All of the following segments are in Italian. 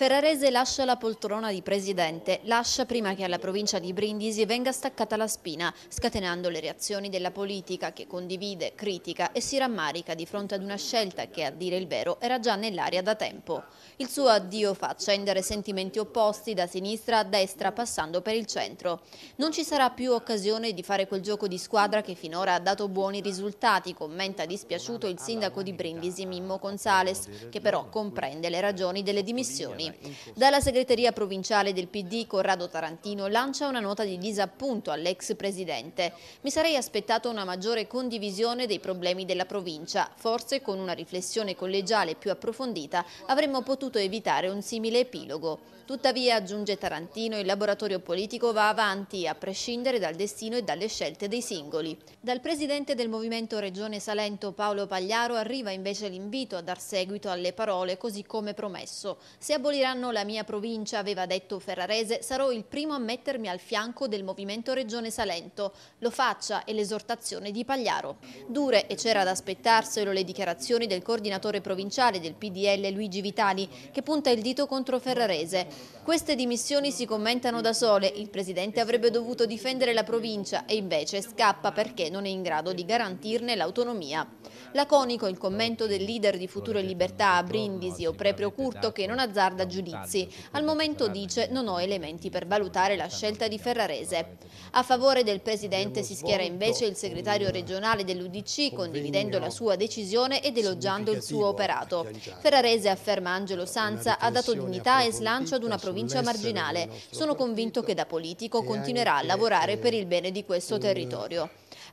Ferrarese lascia la poltrona di presidente, lascia prima che alla provincia di Brindisi venga staccata la spina, scatenando le reazioni della politica che condivide, critica e si rammarica di fronte ad una scelta che, a dire il vero, era già nell'aria da tempo. Il suo addio fa accendere sentimenti opposti da sinistra a destra passando per il centro. Non ci sarà più occasione di fare quel gioco di squadra che finora ha dato buoni risultati, commenta dispiaciuto il sindaco di Brindisi Mimmo Gonzales, che però comprende le ragioni delle dimissioni. Dalla segreteria provinciale del PD Corrado Tarantino lancia una nota di disappunto all'ex presidente. Mi sarei aspettato una maggiore condivisione dei problemi della provincia. Forse con una riflessione collegiale più approfondita avremmo potuto evitare un simile epilogo. Tuttavia, aggiunge Tarantino, il laboratorio politico va avanti a prescindere dal destino e dalle scelte dei singoli. Dal presidente del Movimento Regione Salento Paolo Pagliaro arriva invece l'invito a dar seguito alle parole così come promesso. Se abolire Moriranno la mia provincia, aveva detto Ferrarese, sarò il primo a mettermi al fianco del Movimento Regione Salento. Lo faccia è l'esortazione di Pagliaro. Dure e c'era da aspettarselo le dichiarazioni del coordinatore provinciale del PDL Luigi Vitali che punta il dito contro Ferrarese. Queste dimissioni si commentano da sole, il presidente avrebbe dovuto difendere la provincia e invece scappa perché non è in grado di garantirne l'autonomia. Laconico il commento del leader di Futuro e Libertà a Brindisi o Preprio Curto che non azzarda giudizi. Al momento dice non ho elementi per valutare la scelta di Ferrarese. A favore del Presidente si schiera invece il segretario regionale dell'Udc condividendo la sua decisione ed elogiando il suo operato. Ferrarese afferma Angelo Sanza ha dato dignità e slancio ad una provincia marginale. Sono convinto che da politico continuerà a lavorare per il bene di questo territorio.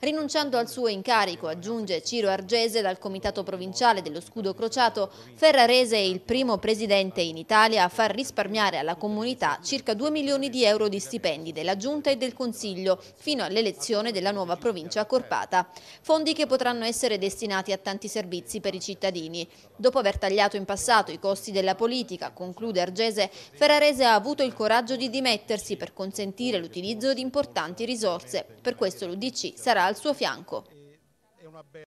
Rinunciando al suo incarico, aggiunge Ciro Argese dal Comitato Provinciale dello Scudo Crociato, Ferrarese è il primo presidente in Italia a far risparmiare alla comunità circa 2 milioni di euro di stipendi della Giunta e del Consiglio fino all'elezione della nuova provincia accorpata. Fondi che potranno essere destinati a tanti servizi per i cittadini. Dopo aver tagliato in passato i costi della politica, conclude Argese, Ferrarese ha avuto il coraggio di dimettersi per consentire l'utilizzo di importanti risorse. Per questo l'Udc sarà al al suo fianco.